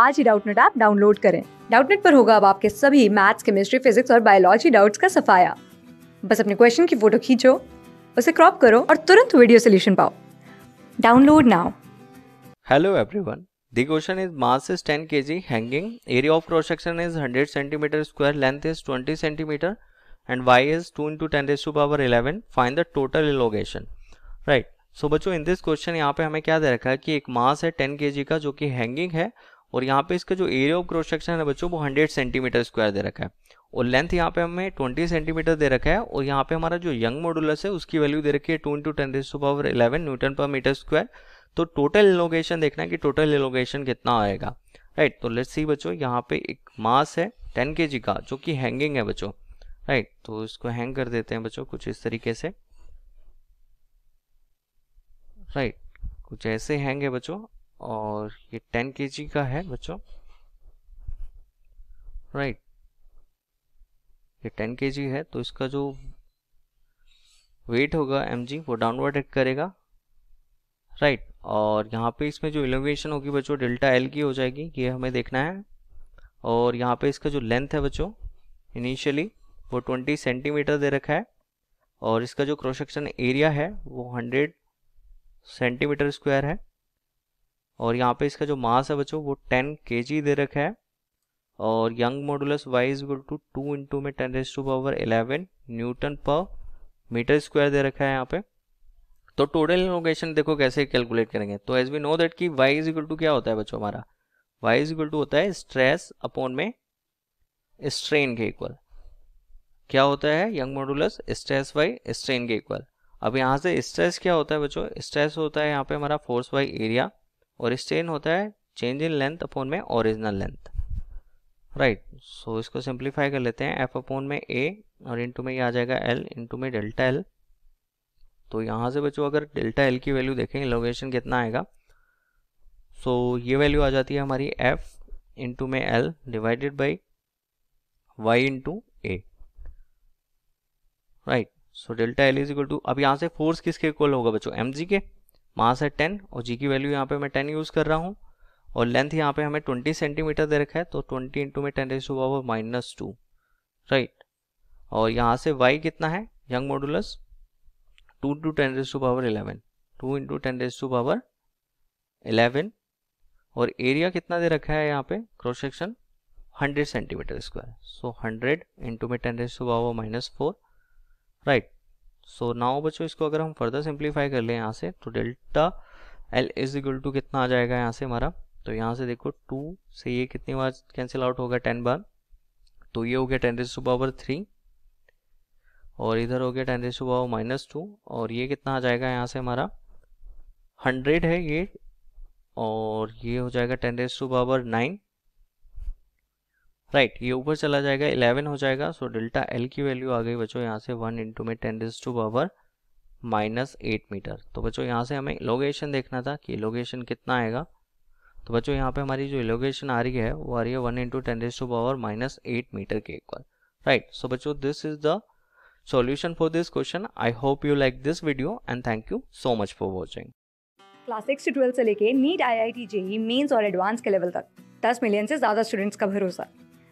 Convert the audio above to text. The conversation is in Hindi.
आज ही डाउटनेट ऐप डाउनलोड करें डाउटनेट पर होगा अब आपके सभी मैथ्स केमिस्ट्री फिजिक्स और बायोलॉजी डाउट्स का सफाया बस अपने क्वेश्चन की फोटो खींचो उसे क्रॉप करो और तुरंत वीडियो सोल्यूशन पाओ download now hello everyone The question is mass is 10 kg hanging, area of cross section is 100 cm square, length is 20 cm and y is 2 into 10 raised to power 11. Find the total elongation. Right. So so, बच्चों इन दिस क्वेश्चन यहाँ पे हमें क्या दे रखा है कि एक मास है 10 kg का जो कि हैंगिंग है और यहाँ पे इसका जो एरिया ऑफ क्रॉस सेक्शन है बच्चों वो 100 सेंटीमीटर स्क्वायर दे रखा है और लेंथ यहाँ पे हमें 20 सेंटीमीटर दे रखा है और यहाँ पे हमारा जो यंग मॉडुलस है उसकी वैल्यू दे रखी है two into ten to power eleven newton पर मीटर स्क्वायर तो टोटल एलोगेशन देखना है कि टोटल एलोगेशन कितना आएगा राइट तो लेट्स सी बच्चों यहाँ पे एक मास है टेन के जी का जो कि हैंगिंग है बच्चों राइट तो इसको हैंग कर देते हैं बच्चों कुछ इस तरीके से राइट कुछ ऐसे हैंग है बच्चों और ये टेन के का है बच्चों राइट right. ये टेन के है तो इसका जो वेट होगा एम वो डाउनवर्ड एक्ट करेगा राइट right. और यहाँ पे इसमें जो एलिवेशन होगी बच्चों डेल्टा एल की हो जाएगी ये हमें देखना है और यहाँ पे इसका जो लेंथ है बच्चों इनिशियली वो 20 सेंटीमीटर दे रखा है और इसका जो क्रोशक्शन एरिया है वो 100 सेंटीमीटर स्क्वायर है और यहाँ पे इसका जो मास है बच्चों वो टेन के दे रखा है और Young modulus Y is equal to two into में ten raise to power eleven newton पर मीटर स्क्वायर दे रखा है यहाँ पे तो टोटल लोकेशन देखो कैसे कैलकुलेट करेंगे तो एज वी नो दैट कि y इज इक्वल टू क्या होता है बच्चों हमारा y इज इक्वल टू होता है स्ट्रेस अपॉन में स्ट्रेन के इक्वल क्या होता है Young modulus stress Y strain के इक्वल अब यहाँ से स्ट्रेस क्या होता है बच्चों स्ट्रेस होता है यहाँ पे हमारा फोर्स वाई एरिया और इस चेन होता है चेंज इन लेंथ अपोन में ओरिजिनल लेंथ राइट सो इसको सिंप्लीफाई कर लेते हैं एफ अपोन में ए और इंटू में ये आ जाएगा एल इंटू में डेल्टा एल तो यहाँ से बच्चों अगर डेल्टा एल की वैल्यू देखें लोकेशन कितना आएगा सो so, ये वैल्यू आ जाती है हमारी एफ इंटू में L divided by Y into A right so delta L is equal to अब यहाँ से फोर्स किसके इक्वल होगा बच्चों एम जी के मास है टेन और जी की वैल्यू यहाँ पे मैं टेन यूज़ कर रहा हूँ और लेंथ यहाँ पे हमें ट्वेंटी सेंटीमीटर दे रखा है तो ट्वेंटी इंटू में टेन रेस हुआ माइनस टू राइट और यहाँ से वाई कितना है Young modulus two two ten raise to power eleven two into ten raise to power eleven और एरिया कितना दे रखा है यहाँ पे cross section hundred centimetre square so hundred into में ten raise to power minus four right so now बच्चों इसको अगर हम फर्दर सिंप्लीफाई कर लें यहाँ से तो delta L is equal to कितना आ जाएगा यहाँ से हमारा तो यहाँ से देखो टू से ये कितनी बार कैंसिल आउट होगा टेन बार तो ये हो गया ten raise to power three और इधर हो गया ten raise to power minus two और ये कितना आ जाएगा यहाँ से हमारा हंड्रेड है ये और ये हो जाएगा ten raise to power nine right right, ये ऊपर चला जाएगा इलेवन हो जाएगा सो डेल्टा एल की वैल्यू आ गई बच्चों यहाँ से वन इंटू में टेन डिज to power minus eight metre तो बच्चों यहाँ से हमें इलोगेशन देखना था कि इलोगेशन कितना आएगा तो बच्चों यहाँ पे हमारी जो इलोगेशन आ रही है वो आ रही है वन इंटू टेन डिज to power minus eight metre के इक्वल राइट सो बच्चों this is the solution for this question I hope you like this video and thank you so much for watching class six से ट्वेल्थ से लेके NEET I I T JEE Mains और एडवांस के लेवल तक दस मिलियन से ज्यादा स्टूडेंट्स का भरोसा